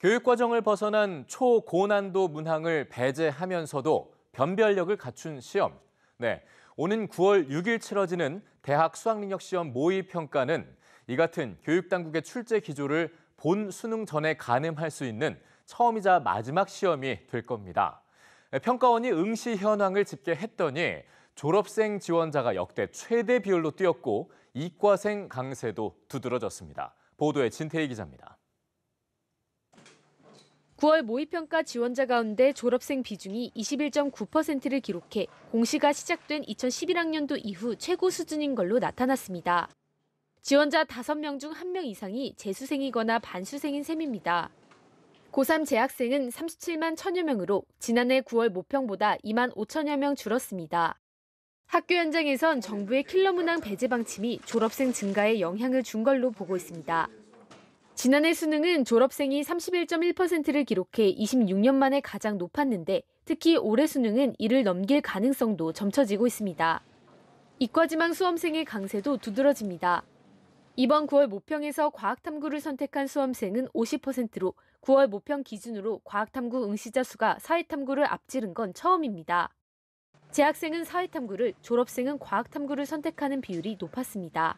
교육과정을 벗어난 초고난도 문항을 배제하면서도 변별력을 갖춘 시험. 네, 오는 9월 6일 치러지는 대학 수학능력 시험 모의평가는 이 같은 교육당국의 출제 기조를 본 수능 전에 가늠할 수 있는 처음이자 마지막 시험이 될 겁니다. 네, 평가원이 응시 현황을 집계했더니 졸업생 지원자가 역대 최대 비율로 뛰었고 이과생 강세도 두드러졌습니다. 보도에 진태희 기자입니다. 9월 모의평가 지원자 가운데 졸업생 비중이 21.9%를 기록해 공시가 시작된 2011학년도 이후 최고 수준인 걸로 나타났습니다. 지원자 5명 중 1명 이상이 재수생이거나 반수생인 셈입니다. 고3 재학생은 37만 1천여 명으로 지난해 9월 모평보다 2만 5천여 명 줄었습니다. 학교 현장에선 정부의 킬러 문항 배제 방침이 졸업생 증가에 영향을 준 걸로 보고 있습니다. 지난해 수능은 졸업생이 31.1%를 기록해 26년 만에 가장 높았는데 특히 올해 수능은 이를 넘길 가능성도 점쳐지고 있습니다. 이과지망 수험생의 강세도 두드러집니다. 이번 9월 모평에서 과학탐구를 선택한 수험생은 50%로 9월 모평 기준으로 과학탐구 응시자 수가 사회탐구를 앞지른 건 처음입니다. 재학생은 사회탐구를, 졸업생은 과학탐구를 선택하는 비율이 높았습니다.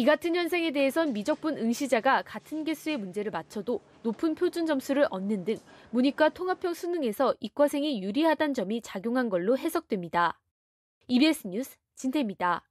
이 같은 현상에 대해선 미적분 응시자가 같은 개수의 문제를 맞춰도 높은 표준 점수를 얻는 등 문이과 통합형 수능에서 이과생이 유리하단 점이 작용한 걸로 해석됩니다. EBS 뉴스 진태입니다.